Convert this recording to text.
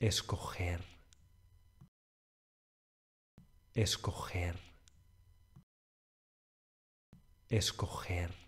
escoger, escoger, escoger.